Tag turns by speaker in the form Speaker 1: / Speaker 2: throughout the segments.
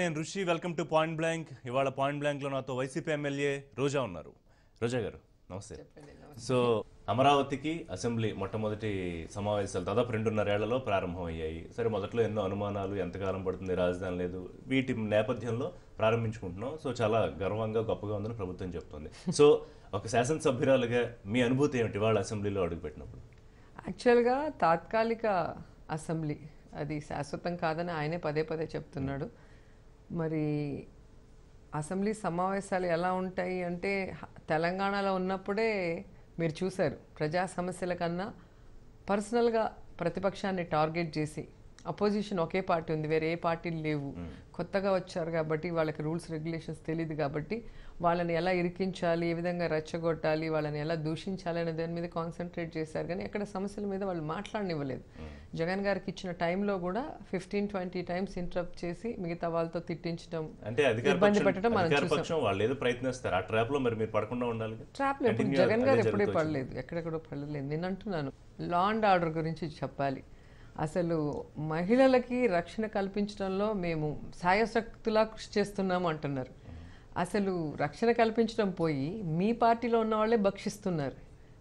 Speaker 1: నేను Rishi welcome to point blank ఇవాళ point బ్లాంక్లో నాతో వైసీపీ ఎమ్మెల్యే రోజా ఉన్నారు రోజా గారు నమస్తే సో అమరావతికి అసెంబ్లీ మొట్టమొదటి సమావేశాలు దాదాపు రెండున్నరేళ్లలో ప్రారంభమయ్యాయి సరే మొదట్లో ఎన్నో అనుమానాలు ఎంతకాలం పడుతుంది రాజధాని లేదు వీటి నేపథ్యంలో ప్రారంభించుకుంటున్నాం సో చాలా గర్వంగా గొప్పగా ఉందని ప్రభుత్వం చెప్తుంది సో ఒక శాసనసభ్యురాలుగా మీ అనుభూతి ఏమిటి వాళ్ళ అసెంబ్లీలో అడుగుపెట్టినప్పుడు
Speaker 2: యాక్చువల్గా తాత్కాలిక అసెంబ్లీ అది శాశ్వతం కాదని ఆయనే పదే పదే చెప్తున్నాడు మరి అసెంబ్లీ సమావేశాలు ఎలా ఉంటాయి అంటే తెలంగాణలో ఉన్నప్పుడే మీరు చూశారు ప్రజా సమస్యల కన్నా పర్సనల్గా ప్రతిపక్షాన్ని టార్గెట్ చేసి అపోజిషన్ ఒకే పార్టీ ఉంది వేరే ఏ పార్టీలు లేవు hmm. కొత్తగా వచ్చారు కాబట్టి వాళ్ళకి రూల్స్ రెగ్యులేషన్స్ తెలియదు కాబట్టి వాళ్ళని ఎలా ఇరికించాలి ఏ విధంగా రెచ్చగొట్టాలి వాళ్ళని ఎలా దూషించాలి అనే దాని మీద కాన్సన్ట్రేట్ చేశారు కానీ ఎక్కడ సమస్యల మీద వాళ్ళు మాట్లాడనివ్వలేదు hmm. జగన్ గారికి ఇచ్చిన టైంలో కూడా ఫిఫ్టీన్ ట్వంటీ టైమ్స్ ఇంటరప్ట్ చేసి మిగతా వాళ్ళతో తిట్టించడం అంటే ఇబ్బంది పెట్టడం మనం
Speaker 1: వాళ్ళు ప్రయత్నిస్తారు
Speaker 2: ట్రాప్ జగన్ గారు ఎప్పుడూ పడలేదు ఎక్కడెక్కడో పడలేదు నేను అంటున్నాను లా అండ్ ఆర్డర్ గురించి చెప్పాలి అసలు మహిళలకి రక్షణ కల్పించడంలో మేము సాయశక్తులా కృషి చేస్తున్నాము అంటున్నారు అసలు రక్షణ కల్పించడం పోయి మీ పార్టీలో ఉన్న వాళ్ళే భక్షిస్తున్నారు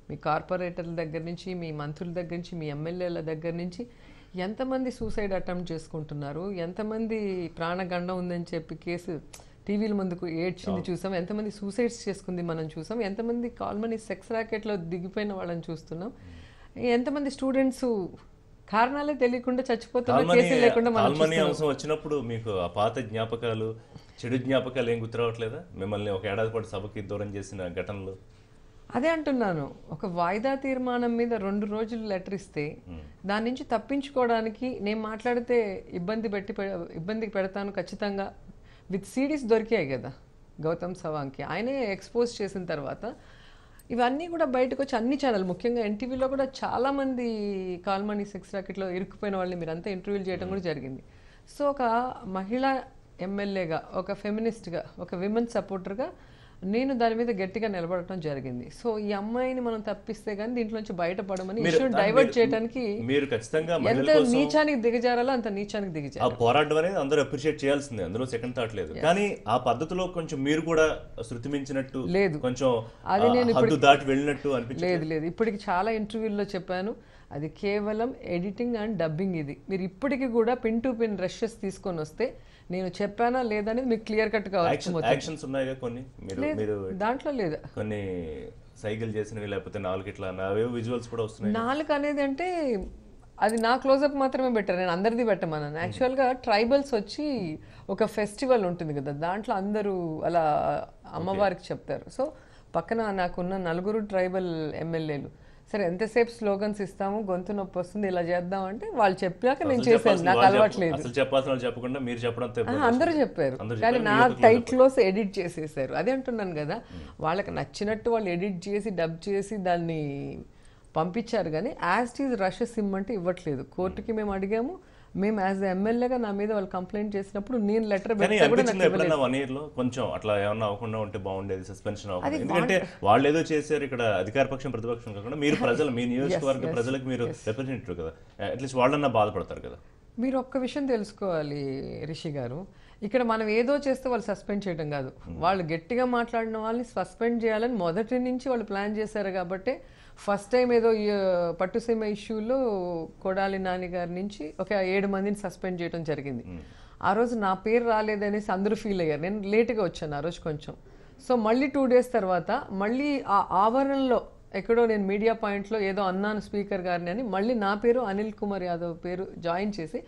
Speaker 2: మీ కార్పొరేటర్ల దగ్గర నుంచి మీ మంత్రుల దగ్గర నుంచి మీ ఎమ్మెల్యేల దగ్గర నుంచి ఎంతమంది సూసైడ్ అటెంప్ట్ చేసుకుంటున్నారు ఎంతమంది ప్రాణగండం ఉందని చెప్పి కేసు టీవీల ముందుకు ఏడ్చింది చూసాం ఎంతమంది సూసైడ్స్ చేసుకుంది మనం చూసాం ఎంతమంది కాల్మనీ సెక్స్ ర్యాకెట్లో దిగిపోయిన వాళ్ళని చూస్తున్నాం ఎంతమంది స్టూడెంట్స్ కారణాలే తెలియకుండా చచ్చిపోతున్నా లేకుండా
Speaker 1: వచ్చినప్పుడు మీకు ఆ పాత జ్ఞాపకాలు చెడు జ్ఞాపకాలు ఏం గుర్తురావట్లేదా మిమ్మల్ని ఒక ఏడాది పాటు సభకి దూరం చేసిన ఘటనలు
Speaker 2: అదే అంటున్నాను ఒక వాయిదా తీర్మానం మీద రెండు రోజులు లెటర్ ఇస్తే దాని నుంచి తప్పించుకోవడానికి నేను మాట్లాడితే ఇబ్బంది పెట్టి ఇబ్బందికి పెడతాను ఖచ్చితంగా విత్ సీడీస్ దొరికాయి కదా గౌతమ్ సవాంగ్కి ఆయనే ఎక్స్పోజ్ చేసిన తర్వాత ఇవన్నీ కూడా బయటకు వచ్చి అన్ని ఛానల్ ముఖ్యంగా ఎన్టీవీలో కూడా చాలా మంది కాల్మనీ సెక్స్ రాకెట్లో ఇరుక్కుపోయిన వాళ్ళని మీరంతా ఇంటర్వ్యూలు చేయడం కూడా జరిగింది సో ఒక మహిళ ఎమ్మెల్యేగా ఒక ఫెమినిస్ట్గా ఒక విమెన్ సపోర్టర్గా నేను దాని మీద గట్టిగా నిలబడటం జరిగింది సో ఈ అమ్మాయిని మనం తప్పిస్తే కానీ దీంట్లోంచి బయటపడమని డైవర్ట్ చేయడానికి మీరు
Speaker 1: ఖచ్చితంగా ఎంత నీచానికి
Speaker 2: దిగజారాలో అంత నీచానికి దిగజారా ఆ
Speaker 1: పోరాటం అనేది అందరూ అప్రిషియేట్ చేయాల్సిందే అందులో సెకండ్ థాట్ లేదు కానీ ఆ పద్ధతిలో కొంచెం మీరు కూడా శృతిమించినట్టు లేదు కొంచెం
Speaker 2: అది నేను దాటి
Speaker 1: వెళ్ళినట్టు అనిపించలేదు
Speaker 2: లేదు ఇప్పటికి చాలా ఇంటర్వ్యూల్లో చెప్పాను అది కేవలం ఎడిటింగ్ అండ్ డబ్బింగ్ ఇది మీరు ఇప్పటికీ కూడా పిన్ టు పిన్ రషెస్ తీసుకొని వస్తే నేను చెప్పానా లేదనేది మీకు క్లియర్ కట్ యాక్షన్స్ దాంట్లో లేదు
Speaker 1: కొన్ని సైకిల్ చేసినవి లేకపోతే నాలుగు ఇట్లా విజువల్స్ కూడా వస్తున్నాయి
Speaker 2: నాలుగు అనేది అంటే అది నా క్లోజప్ మాత్రమే బెటర్ నేను అందరిది పెట్టమన్నాను యాక్చువల్గా ట్రైబల్స్ వచ్చి ఒక ఫెస్టివల్ ఉంటుంది కదా దాంట్లో అందరూ అలా అమ్మవారికి చెప్తారు సో పక్కన నాకున్న నలుగురు ట్రైబల్ ఎమ్మెల్యేలు సరే ఎంతసేపు స్లోగన్స్ ఇస్తాము గొంతు నొప్పి వస్తుంది ఇలా చేద్దాం అంటే వాళ్ళు చెప్పాక నేను చేశాను నాకు అలవాట్లేదు
Speaker 1: చెప్పకుండా మీరు చెప్పడం అందరూ చెప్పారు కానీ నా టైట్లోస్
Speaker 2: ఎడిట్ చేసేసారు అదే అంటున్నాను కదా వాళ్ళకి నచ్చినట్టు వాళ్ళు ఎడిట్ చేసి డబ్ చేసి దాన్ని పంపించారు కానీ యాజ్ ఈజ్ రష్ సిమ్ అంటే ఇవ్వట్లేదు కోర్టుకి మేము అడిగాము మేము యాజ్ ఎమ్మెల్యేగా నా మీద వాళ్ళు కంప్లైంట్ చేసినప్పుడు నేను లెటర్ వన్
Speaker 1: ఇయర్ లో కొంచెం అట్లా ఏమన్నా అవ్వకుండా ఉంటే బాగుండేది సస్పెన్షన్ అవ్వకుండా ఎందుకంటే వాళ్ళు ఏదో చేశారు ఇక్కడ అధికార పక్షం ప్రతిపక్షం కాకుండా మీరు ప్రజలు మీ నియోజకవర్గ ప్రజలకు మీరు రిప్రజెంటేటివ్ కదా అట్లీస్ట్ వాళ్ళన్నా బాధపడతారు కదా
Speaker 2: మీరు ఒక్క విషయం తెలుసుకోవాలి రిషి గారు ఇక్కడ మనం ఏదో చేస్తే వాళ్ళు సస్పెండ్ చేయడం కాదు hmm. వాళ్ళు గట్టిగా మాట్లాడిన వాళ్ళని సస్పెండ్ చేయాలని మొదటి నుంచి వాళ్ళు ప్లాన్ చేశారు కాబట్టి ఫస్ట్ టైం ఏదో పట్టుసీమ ఇష్యూలో కొడాలి నాని గారి నుంచి ఒక ఏడు మందిని సస్పెండ్ చేయడం జరిగింది ఆ రోజు నా పేరు రాలేదనేసి అందరూ ఫీల్ అయ్యారు నేను లేట్గా వచ్చాను ఆ రోజు కొంచెం సో మళ్ళీ టూ డేస్ తర్వాత మళ్ళీ ఆ ఆవరణలో ఎక్కడో నేను మీడియా పాయింట్లో ఏదో అన్నాను స్పీకర్ గారిని అని మళ్ళీ నా పేరు అనిల్ కుమార్ యాదవ్ పేరు జాయిన్ చేసి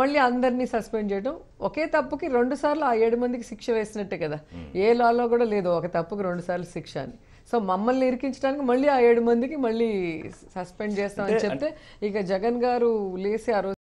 Speaker 2: మళ్ళీ అందరినీ సస్పెండ్ చేయడం ఒకే తప్పుకి రెండుసార్లు ఆ ఏడు మందికి శిక్ష వేసినట్టే కదా ఏ లాలో కూడా లేదు ఒక తప్పుకి రెండుసార్లు శిక్ష అని సో మమ్మల్ని ఇరికించడానికి మళ్ళీ ఆ ఏడు మందికి మళ్ళీ సస్పెండ్ చేస్తామని చెప్తే ఇక జగన్ గారు లేసి ఆ రోజు